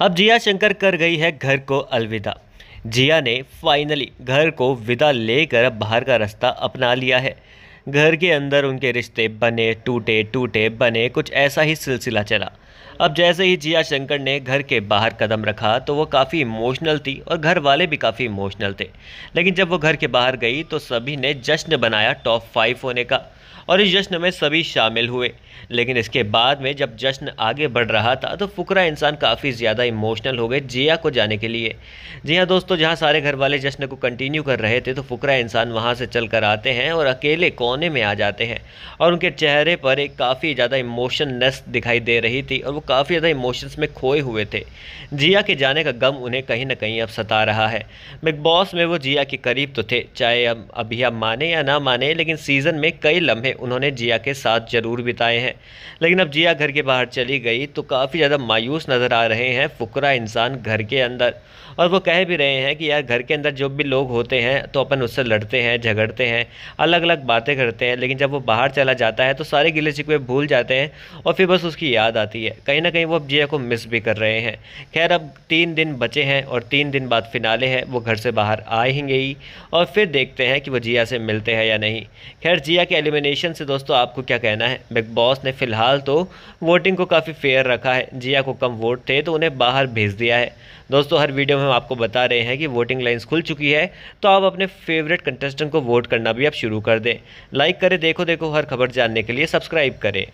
अब जिया शंकर कर गई है घर को अलविदा जिया ने फाइनली घर को विदा लेकर बाहर का रास्ता अपना लिया है घर के अंदर उनके रिश्ते बने टूटे टूटे बने कुछ ऐसा ही सिलसिला चला अब जैसे ही जिया शंकर ने घर के बाहर कदम रखा तो वो काफ़ी इमोशनल थी और घर वाले भी काफ़ी इमोशनल थे लेकिन जब वो घर के बाहर गई तो सभी ने जश्न बनाया टॉप फाइव होने का और इस जश्न में सभी शामिल हुए लेकिन इसके बाद में जब जश्न आगे बढ़ रहा था तो फुकरा इंसान काफ़ी ज़्यादा इमोशनल हो गए जिया को जाने के लिए जी हाँ दोस्तों जहाँ सारे घर वाले जश्न को कंटिन्यू कर रहे थे तो फुकरा इंसान वहाँ से चल कर आते हैं और अकेले कोने में आ जाते हैं और उनके चेहरे पर एक काफ़ी ज़्यादा इमोशननेस दिखाई दे रही थी और वो काफ़ी ज़्यादा इमोशंस में खोए हुए थे जिया के जाने का गम उन्हें कहीं ना कहीं अब सता रहा है बिग बॉस में वो जिया के करीब तो थे चाहे अब अभी आप माने या ना माने लेकिन सीज़न में कई लम्हे उन्होंने जिया के साथ ज़रूर बिताए हैं लेकिन अब जिया घर के बाहर चली गई तो काफ़ी ज़्यादा मायूस नज़र आ रहे हैं फुकरा इंसान घर के अंदर और वो कह भी रहे हैं कि यार घर के अंदर जो भी लोग होते हैं तो अपन उससे लड़ते हैं झगड़ते हैं अलग अलग बातें करते हैं लेकिन जब वो बाहर चला जाता है तो सारे गिले चिकवे भूल जाते हैं और फिर बस उसकी याद आती है कहीं ना कहीं वो अब जिया को मिस भी कर रहे हैं खैर अब तीन दिन बचे हैं और तीन दिन बाद फिनाले है वो घर से बाहर आएंगे ही और फिर देखते हैं कि वो जिया से मिलते हैं या नहीं खैर जिया के एलिमिनेशन नॉमिनेशन से दोस्तों आपको क्या कहना है बिग बॉस ने फिलहाल तो वोटिंग को काफ़ी फेयर रखा है जिया को कम वोट थे तो उन्हें बाहर भेज दिया है दोस्तों हर वीडियो में हम आपको बता रहे हैं कि वोटिंग लाइन्स खुल चुकी है तो आप अपने फेवरेट कंटेस्टेंट को वोट करना भी आप शुरू कर दें लाइक करें देखो देखो हर खबर जानने के लिए सब्सक्राइब करें